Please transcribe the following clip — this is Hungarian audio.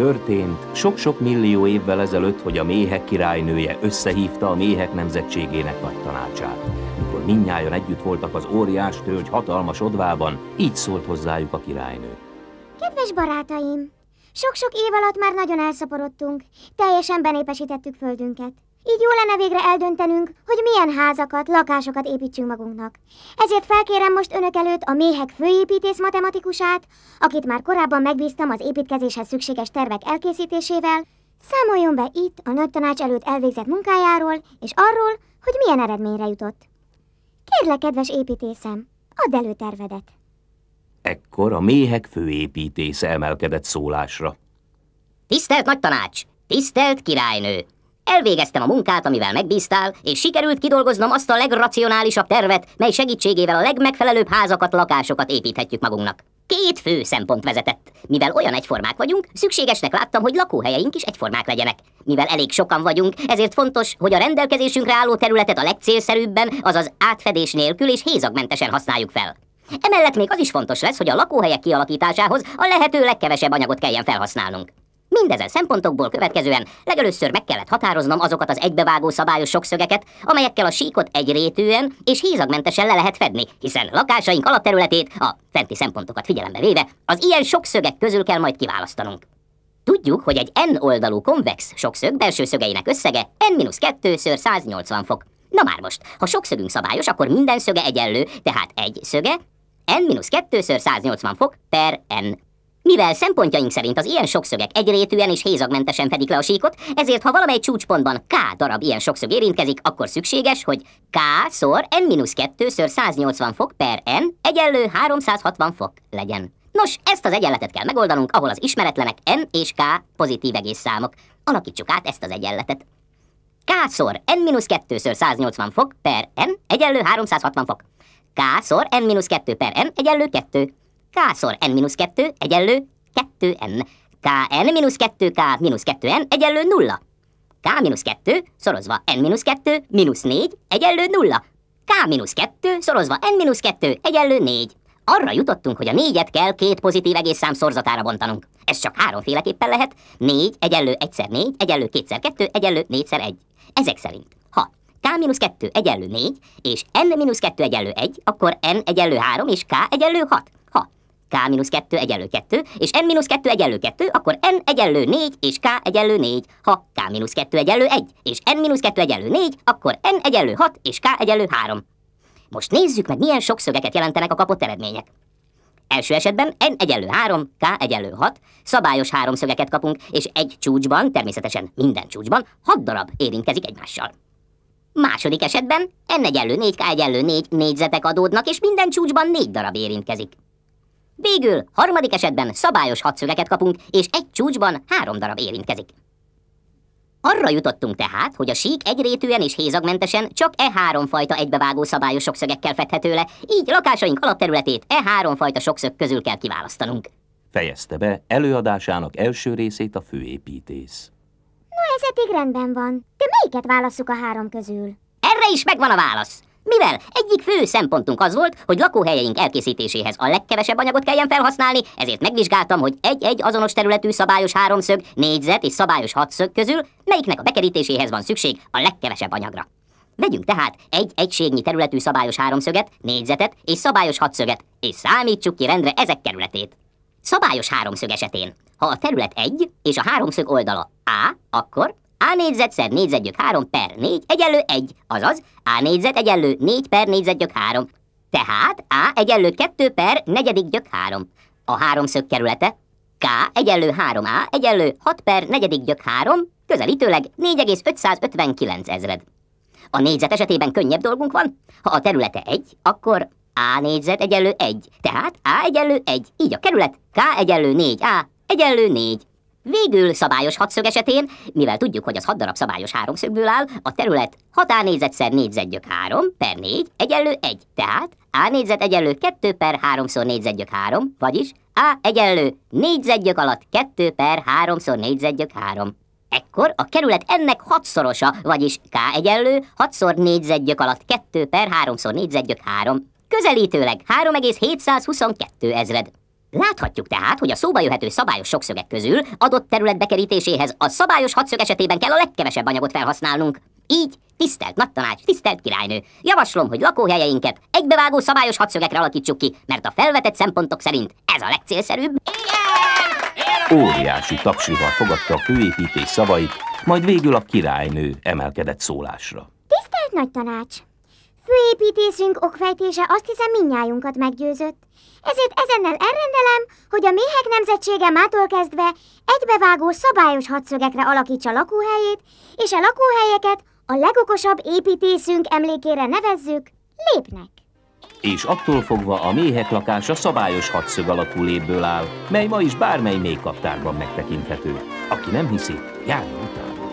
Történt sok-sok millió évvel ezelőtt, hogy a méhek királynője összehívta a méhek nemzetségének nagy tanácsát. Mikor minnyáján együtt voltak az óriás tölgy hatalmas odvában, így szólt hozzájuk a királynő. Kedves barátaim! Sok-sok év alatt már nagyon elszaporodtunk, teljesen benépesítettük földünket. Így jó lenne végre eldöntenünk, hogy milyen házakat, lakásokat építsünk magunknak. Ezért felkérem most önök előtt a méhek főépítész matematikusát, akit már korábban megbíztam az építkezéshez szükséges tervek elkészítésével, számoljon be itt a nagy tanács előtt elvégzett munkájáról és arról, hogy milyen eredményre jutott. Kérlek, kedves építészem, add elő tervedet. Ekkor a méhek főépítésze emelkedett szólásra. Tisztelt nagy tanács! Tisztelt királynő! Elvégeztem a munkát, amivel megbíztál, és sikerült kidolgoznom azt a legracionálisabb tervet, mely segítségével a legmegfelelőbb házakat, lakásokat építhetjük magunknak. Két fő szempont vezetett. Mivel olyan egyformák vagyunk, szükségesnek láttam, hogy lakóhelyeink is egyformák legyenek. Mivel elég sokan vagyunk, ezért fontos, hogy a rendelkezésünkre álló területet a legcélszerűbben, azaz átfedés nélkül és hézagmentesen használjuk fel. Emellett még az is fontos lesz, hogy a lakóhelyek kialakításához a lehető legkevesebb anyagot kelljen felhasználnunk. Mindezen szempontokból következően legelőször meg kellett határoznom azokat az egybevágó szabályos sokszögeket, amelyekkel a síkot egyrétűen és hízagmentesen le lehet fedni, hiszen lakásaink alapterületét, a fenti szempontokat figyelembe véve, az ilyen sokszögek közül kell majd kiválasztanunk. Tudjuk, hogy egy n oldalú konvex sokszög belső szögeinek összege n-2 ször 180 fok. Na már most, ha sokszögünk szabályos, akkor minden szöge egyenlő, tehát egy szöge n-2 ször 180 fok per n. Mivel szempontjaink szerint az ilyen sokszögek egyrétűen és hézagmentesen fedik le a síkot, ezért ha valamely csúcspontban k darab ilyen sokszög érintkezik, akkor szükséges, hogy k szor n-2 ször 180 fok per n egyenlő 360 fok legyen. Nos, ezt az egyenletet kell megoldanunk, ahol az ismeretlenek n és k pozitív egész számok. Alakítsuk át ezt az egyenletet. k szor n-2 ször 180 fok per n egyenlő 360 fok. k szor n-2 per n egyenlő 2. K-szor szóval N-2 minusz egyenlő 2N. Kn-2K minusz 2N egyenlő 0. K-2 minusz szorozva N-2 minusz minusz 4 egyenlő 0. K-2 minusz szorozva N-2 minusz egyenlő 4. Arra jutottunk, hogy a négyet kell két pozitív egész szám szorzatára bontanunk. Ez csak háromféleképpen lehet. 4 egyenlő 1 x 4 egyenlő 2 x 2 egyenlő 4 x 1. Ezek szerint, ha k-2 egyenlő 4, és n-2 egyenlő 1, akkor n egyenlő 3, és k egyenlő 6. Ha k-2 egyenlő 2, és n-2 egyenlő 2, akkor n egyenlő 4, és k egyenlő 4. Ha k-2 egyenlő 1, és n-2 egyenlő 4, akkor n egyenlő 6, és k egyenlő 3. Most nézzük meg, milyen sokszögeket jelentenek a kapott eredmények. Első esetben n egyenlő 3, k egyenlő 6, szabályos háromszögeket kapunk, és egy csúcsban, természetesen minden csúcsban, 6 darab érintkezik egymással. Második esetben n egyenlő 4, k egyenlő 4 négyzetek adódnak, és minden csúcsban 4 darab érintkezik. Végül harmadik esetben szabályos hadszögeket kapunk, és egy csúcsban három darab érintkezik. Arra jutottunk tehát, hogy a sík egyrétűen és hézagmentesen csak e három fajta egybevágó szabályos sokszögekkel fedhető le, így lakásaink alapterületét e három fajta sokszög közül kell kiválasztanunk. Fejezte be előadásának első részét a főépítész. Na ez eddig rendben van. De melyiket válasszuk a három közül? Erre is megvan a válasz. Mivel egyik fő szempontunk az volt, hogy lakóhelyeink elkészítéséhez a legkevesebb anyagot kelljen felhasználni, ezért megvizsgáltam, hogy egy-egy azonos területű szabályos háromszög, négyzet és szabályos hatszög közül melyiknek a bekerítéséhez van szükség a legkevesebb anyagra. Vegyünk tehát egy egységnyi területű szabályos háromszöget, négyzetet és szabályos hatszöget, és számítsuk ki rendre ezek kerületét. Szabályos háromszög esetén, ha a terület egy és a háromszög oldala A, akkor a szer négyzetgyök 3 per 4 egyenlő 1, azaz A négyzet egyenlő 4 per négyzetgyök 3. Tehát A egyenlő 2 per negyedik gyök 3. A háromszög kerülete K egyenlő 3A egyenlő 6 per negyedik gyök 3, közelítőleg 4,559 ezred. A négyzet esetében könnyebb dolgunk van. Ha a területe 1, akkor A négyzet egyenlő 1, tehát A egyenlő 1, így a kerület K egyenlő 4A egyenlő 4. Végül szabályos hatszög esetén, mivel tudjuk, hogy az hat darab szabályos háromszögből áll, a terület 6 A négyzetszer négyzetgyök 3 per 4 egyenlő 1, tehát A négyzet egyenlő 2 per 3 szor négyzetgyök 3, vagyis A egyenlő négyzetgyök alatt 2 per 3 szor négyzetgyök 3. Ekkor a kerület ennek hatszorosa, vagyis K egyenlő 6-szor négyzetgyök alatt 2 per 3 szor négyzetgyök 3, közelítőleg 3,722 ezred. Láthatjuk tehát, hogy a szóba jöhető szabályos sokszögek közül adott terület bekerítéséhez a szabályos hatszög esetében kell a legkevesebb anyagot felhasználnunk. Így, tisztelt nagy tanács, tisztelt királynő, javaslom, hogy lakóhelyeinket egybevágó szabályos hadszögekre alakítsuk ki, mert a felvetett szempontok szerint ez a legcélszerűbb. Óriási tapsival fogadta a főépítés szavait, majd végül a királynő emelkedett szólásra. Tisztelt nagy tanács! Főépítésünk okfejtése azt hiszem minnyájunkat meggyőzött. Ezért ezennel elrendelem, hogy a méhek nemzetsége mától kezdve egybevágó szabályos hadszögekre alakítsa lakóhelyét, és a lakóhelyeket a legokosabb építészünk emlékére nevezzük lépnek. És attól fogva a méhek lakása szabályos hadszög alakú lépből áll, mely ma is bármely méhkaptárban megtekinthető. Aki nem hiszi, járjon utána.